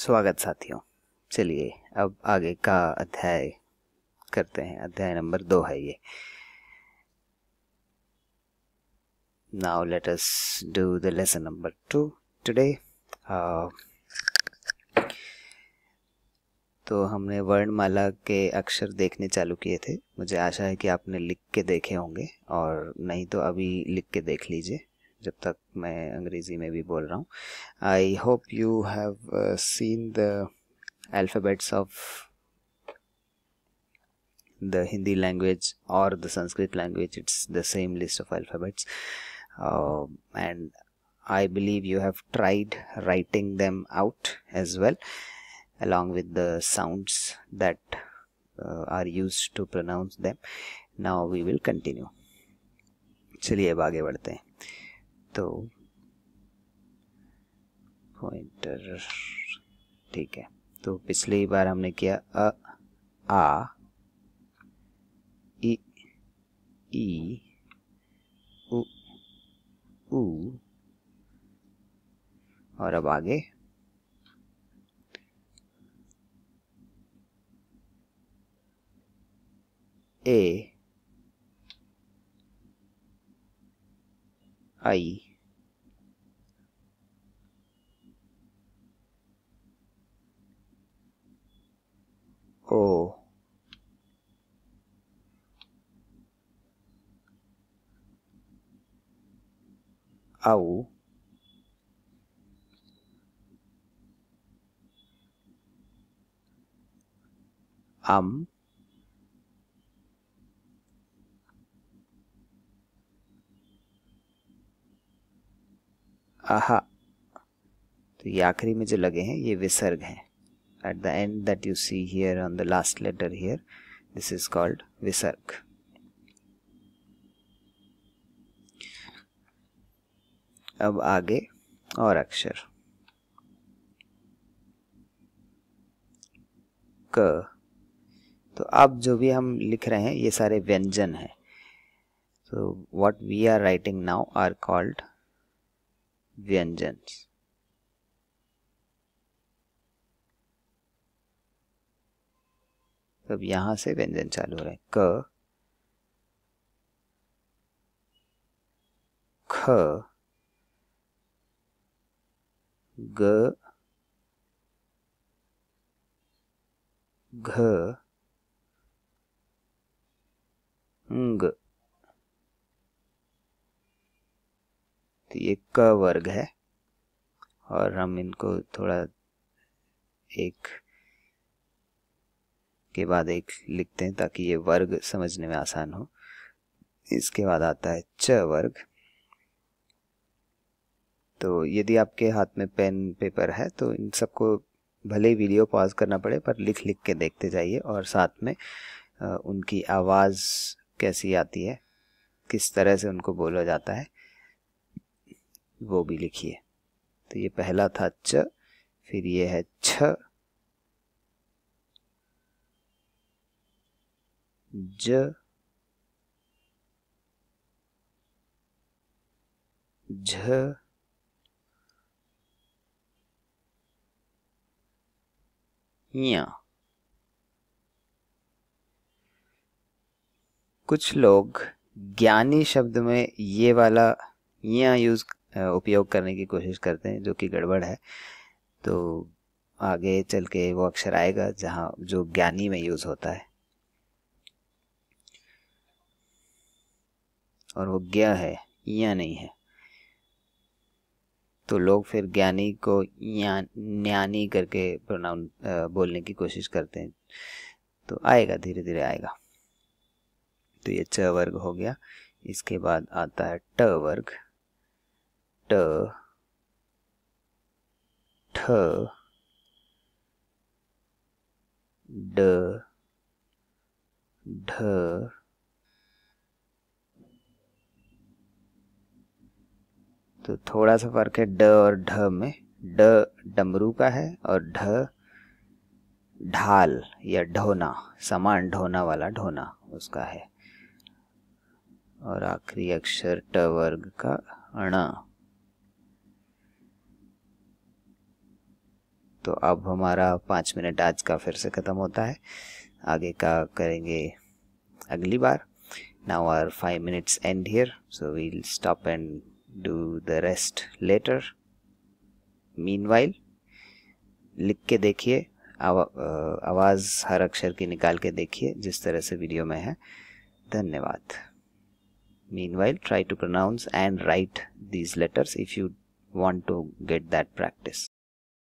स्वागत साथियों चलिए अब आगे का अध्याय करते हैं अध्याय नंबर दो है ये now let us do the lesson number two today तो हमने वर्णमाला के अक्षर देखने चालू किए थे मुझे आशा है कि आपने लिख के देखे होंगे और नहीं तो अभी लिख के देख लीजिए जब तक मैं अंग्रेजी में भी बोल रहा हूँ I hope you have seen the alphabets of the Hindi language और the Sanskrit language it's the same list of alphabets and I believe you have tried writing them out as well along with the sounds that uh, are used to pronounce them now we will चलिए अब आगे बढ़ते हैं तो pointer ठीक है तो पिछली बार हमने किया अ आ इ ई उ उ और अब आगे ए आई O. Au. Am. आहा तो ये आखिरी में जो लगे हैं ये विसर्ग हैं at the end that you see here on the last letter here this is called visarg अब आगे और अक्षर क तो अब जो भी हम लिख रहे हैं ये सारे व्यंजन हैं so what we are writing now are called व्यंजन्स अब यहां से व्यंजन चालू हो रहा है क ख ग घ ग तो ये क वर्ग है और हम इनको थोड़ा एक के बाद एक लिखते हैं ताकि ये वर्ग समझने में आसान हो इसके बाद आता है च वर्ग तो यदि आपके हाथ में पेन पेपर है तो इन सबको भले ही वीडियो पॉज करना पड़े पर लिख लिख के देखते जाइए और साथ में उनकी आवाज़ कैसी आती है किस तरह से उनको बोला जाता है वो भी लिखिए तो ये पहला था च फिर ये है छ ज झ कुछ लोग ज्ञानी शब्द में ये वाला या यूज उपयोग करने की कोशिश करते हैं जो कि गड़बड़ है तो आगे चल के वो अक्षर आएगा जहाँ जो ज्ञानी में यूज़ होता है और वो ज्ञा है या नहीं है तो लोग फिर ज्ञानी को ज्ञानी करके प्रोनाउन बोलने की कोशिश करते हैं तो आएगा धीरे धीरे आएगा तो ये च वर्ग हो गया इसके बाद आता है ट वर्ग ट ठ ढ ढ तो थोड़ा सा फर्क है ड और ढ में ड डमरू का है और ढ ढाल या ढोना समान ढोना वाला ढोना उसका है और आखिरी अक्षर ट वर्ग का अण तो अब हमारा पाँच मिनट आज का फिर से ख़त्म होता है आगे का करेंगे अगली बार now are five minutes and here so we'll stop and do the rest later meanwhile लिख के देखिए आवा, आवाज़ हर अक्षर की निकाल के देखिए जिस तरह से वीडियो में है धन्यवाद meanwhile try to pronounce and write these letters if you want to get that practice